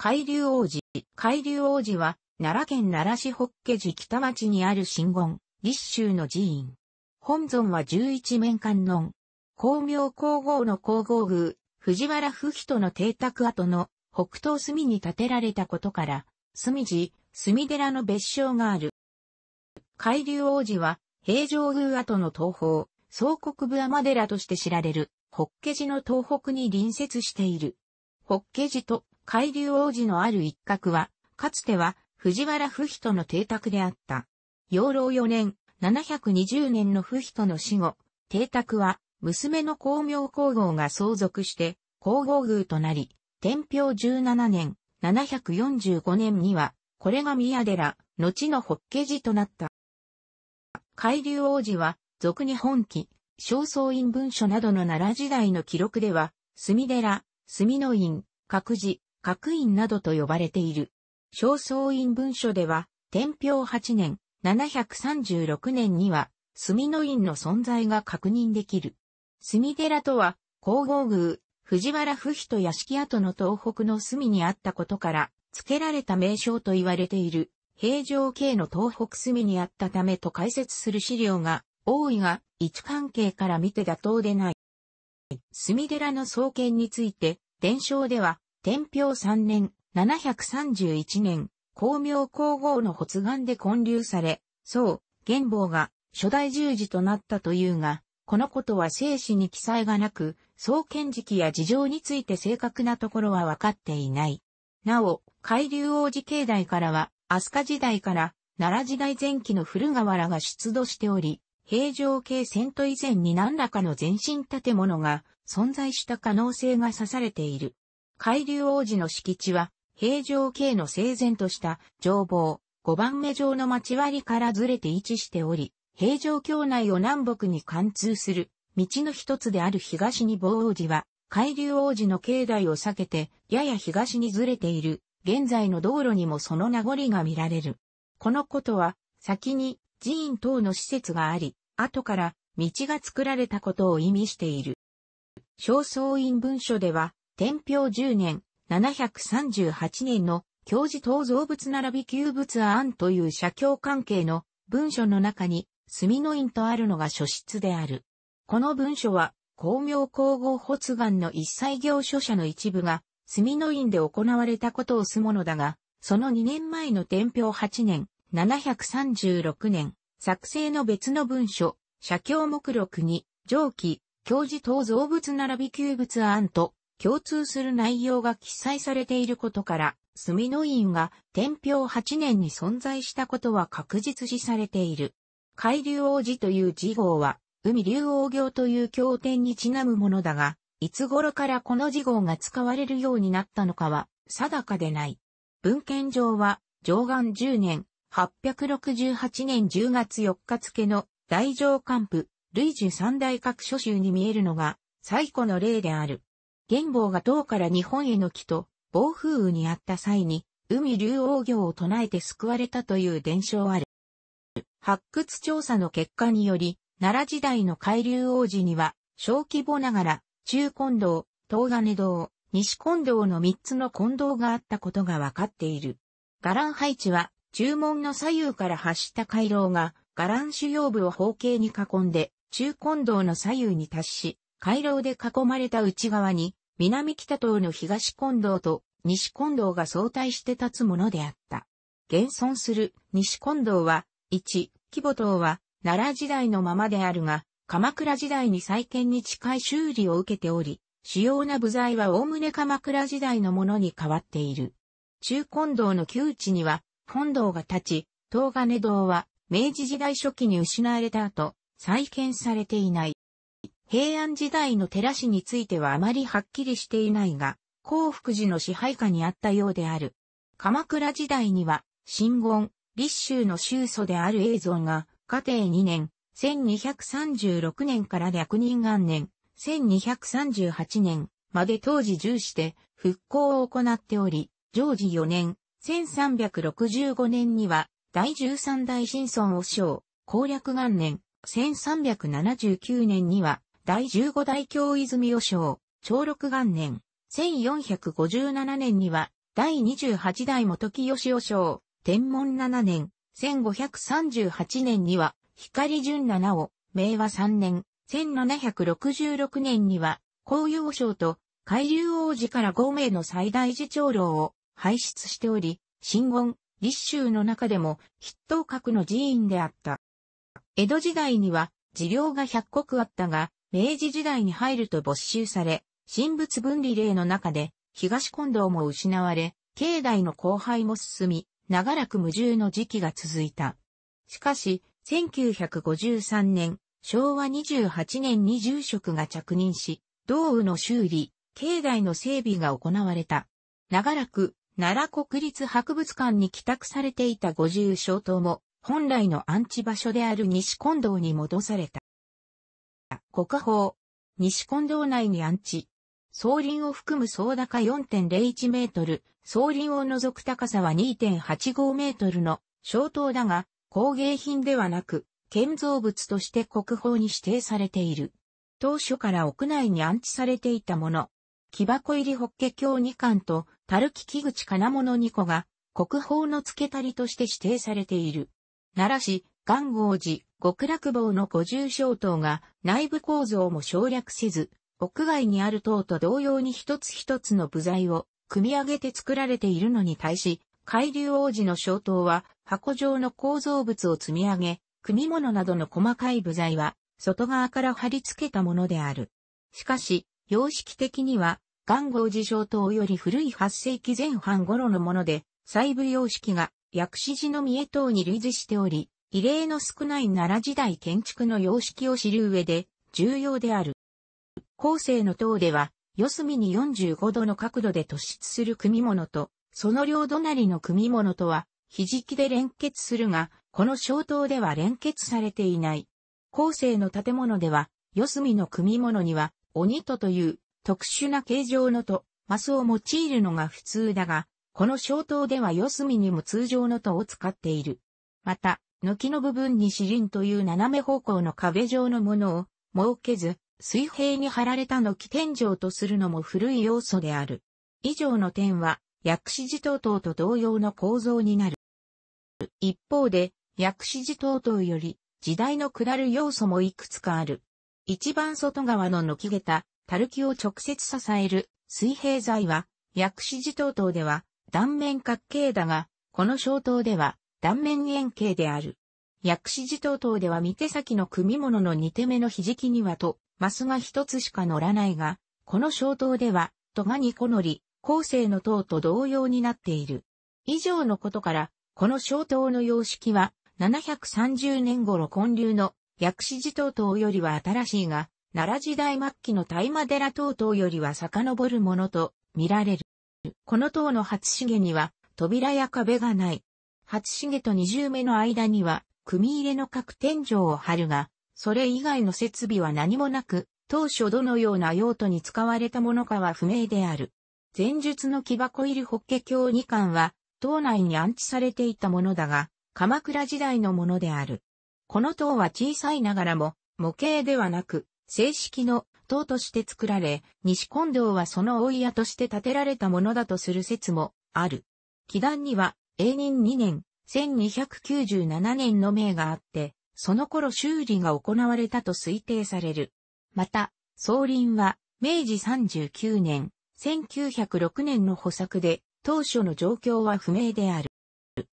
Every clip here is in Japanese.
海流王子。海流王子は、奈良県奈良市北家寺北町にある神言、立州の寺院。本尊は十一面観音。光明皇后の皇后宮、藤原不人の邸宅跡の北東隅に建てられたことから、隅寺、隅寺の別称がある。海流王子は、平城宮跡の東方、総国部天寺として知られる、北家寺の東北に隣接している。北家寺と海流王子のある一角は、かつては藤原不比の邸宅であった。養老4年、720年の不比の死後、邸宅は娘の光明皇后が相続して、皇后宮となり、天平17年、745年には、これが宮寺、後の法華寺となった。海流王子は、俗に本記、正倉院文書などの奈良時代の記録では、墨寺、墨の院、各寺、各院などと呼ばれている。正倉院文書では、天平8年、736年には、墨の院の存在が確認できる。墨寺とは、皇后宮、藤原不比屋敷跡の東北の隅にあったことから、付けられた名称と言われている、平城系の東北隅にあったためと解説する資料が多いが、位置関係から見て妥当でない。隅寺の創建について、伝承では、天平3年、731年、光明皇后の発願で建立され、そう、元宝が初代十字となったというが、このことは正史に記載がなく、創建時期や事情について正確なところは分かっていない。なお、海流王子境内からは、飛鳥時代から奈良時代前期の古河原が出土しており、平城系遷都以前に何らかの前進建物が存在した可能性が指されている。海流王子の敷地は、平城京の整然とした城防、五番目城の町割からずれて位置しており、平城京内を南北に貫通する道の一つである東に坊王子は、海流王子の境内を避けて、やや東にずれている、現在の道路にもその名残が見られる。このことは、先に寺院等の施設があり、後から道が作られたことを意味している。正倉院文書では、天平10年、738年の教授等造物並び旧物案という写経関係の文書の中に、墨の印とあるのが書室である。この文書は、公明皇后発願の一切行書者の一部が、墨の印で行われたことをすものだが、その2年前の天平8年、736年、作成の別の文書、写経目録に、上記、教授等造物並び旧物案と、共通する内容が記載されていることから、住野院が天平8年に存在したことは確実視されている。海流王子という事号は、海竜王行という経典にちなむものだが、いつ頃からこの事号が使われるようになったのかは、定かでない。文献上は、上岸10年、868年10月4日付の大上官府、類樹三大各諸集に見えるのが、最古の例である。元宝が唐から日本への木と暴風雨にあった際に、海竜王行を唱えて救われたという伝承ある。発掘調査の結果により、奈良時代の海竜王寺には、小規模ながら、中近道、東金道、西近道の3つの近道があったことが分かっている。伽藍配置は、中門の左右から発した回廊が、伽藍主要部を方形に囲んで、中近道の左右に達し、回廊で囲まれた内側に、南北東の東近道と西近道が相対して立つものであった。現存する西近道は、1、規模等は奈良時代のままであるが、鎌倉時代に再建に近い修理を受けており、主要な部材はおおむね鎌倉時代のものに変わっている。中近道の旧地には、本堂が立ち、東金堂は明治時代初期に失われた後、再建されていない。平安時代の寺師についてはあまりはっきりしていないが、幸福寺の支配下にあったようである。鎌倉時代には、新言、立州の宗祖である永存が、家庭2年、1236年から略人元年、1238年まで当時重視で復興を行っており、常時4年、1365年には、第13代新村を将、攻略元年、1379年には、第15代京泉与将、長禄元年、1457年には、第28代元清義将、天文7年、1538年には、光淳七を、明和3年、1766年には、紅葉賞と、海流王子から5名の最大次長老を輩出しており、新言、立州の中でも筆頭格の寺院であった。江戸時代には、寺領が100国あったが、明治時代に入ると没収され、神仏分離令の中で、東近道も失われ、境内の荒廃も進み、長らく無重の時期が続いた。しかし、1953年、昭和28年に住職が着任し、道雨の修理、境内の整備が行われた。長らく、奈良国立博物館に帰宅されていた五重小島も、本来の安置場所である西近道に戻された。国宝、西近堂内に安置。総林を含む総高4.01メートル、総林を除く高さは2.85メートルの小塔だが、工芸品ではなく、建造物として国宝に指定されている。当初から屋内に安置されていたもの。木箱入りホッケ橋2巻と、樽木木口金物2個が、国宝の付け足りとして指定されている。奈良市、元号寺、極楽坊の五重小塔が内部構造も省略せず、屋外にある塔と同様に一つ一つの部材を組み上げて作られているのに対し、海流王子の小塔は箱状の構造物を積み上げ、組物などの細かい部材は外側から貼り付けたものである。しかし、様式的には、元号寺小塔より古い8世紀前半頃のもので、細部様式が薬師寺の三重塔に類似しており、異例の少ない奈良時代建築の様式を知る上で重要である。後世の塔では、四隅に45度の角度で突出する組物と、その両隣の組物とは、ひじきで連結するが、この小塔では連結されていない。後世の建物では、四隅の組物には、鬼とという特殊な形状の塔。マスを用いるのが普通だが、この小塔では四隅にも通常の塔を使っている。また、軒の部分に四輪という斜め方向の壁状のものを設けず、水平に張られた軒天井とするのも古い要素である。以上の点は、薬師寺等々と同様の構造になる。一方で、薬師寺等々より、時代の下る要素もいくつかある。一番外側の軒た樽木を直接支える水平材は、薬師寺等々では、断面角形だが、この小塔では、断面円形である。薬師寺等塔では見手先の組物の二手目のひじきにはと、マスが一つしか乗らないが、この小刀では、戸が二個乗り、後世の塔と同様になっている。以上のことから、この小刀の様式は、730年頃建立の薬師寺等塔よりは新しいが、奈良時代末期の大間寺等塔よりは遡るものと見られる。この塔の初茂には扉や壁がない。初重と二重目の間には、組入れの各天井を張るが、それ以外の設備は何もなく、当初どのような用途に使われたものかは不明である。前述の木箱入り法華経二巻は、島内に安置されていたものだが、鎌倉時代のものである。この塔は小さいながらも、模型ではなく、正式の塔として作られ、西近道はその大家として建てられたものだとする説もある。祈壇には永仁2年、1297年の命があって、その頃修理が行われたと推定される。また、総林は、明治39年、1906年の補作で、当初の状況は不明である。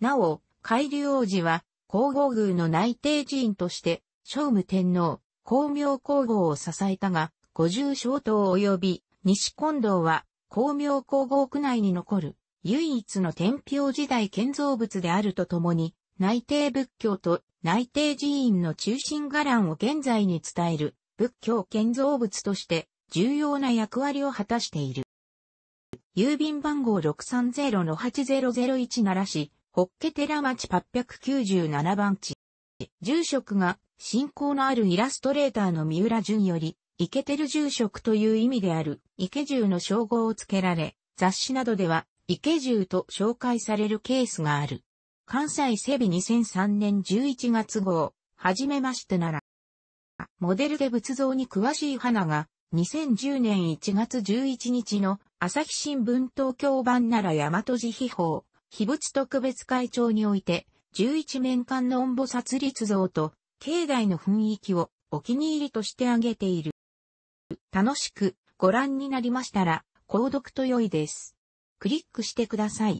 なお、海流王子は、皇后宮の内定寺院として、聖武天皇、光明皇后を支えたが、五重小党及び、西近道は、光明皇后区内に残る唯一の天平時代建造物であるとともに、内定仏教と内定寺院の中心伽藍を現在に伝える仏教建造物として重要な役割を果たしている。郵便番号630-8001奈らし、ホッケ寺町897番地。住職が信仰のあるイラストレーターの三浦淳より、イケてる住職という意味である、イケ住の称号を付けられ、雑誌などでは、池獣と紹介されるケースがある。関西セビ2003年11月号、はじめましてなら。モデルで仏像に詳しい花が、2010年1月11日の朝日新聞東京版なら大和寺秘宝、秘仏特別会長において、11面間の音菩薩立像と、境内の雰囲気をお気に入りとして挙げている。楽しくご覧になりましたら、購読と良いです。クリックしてください。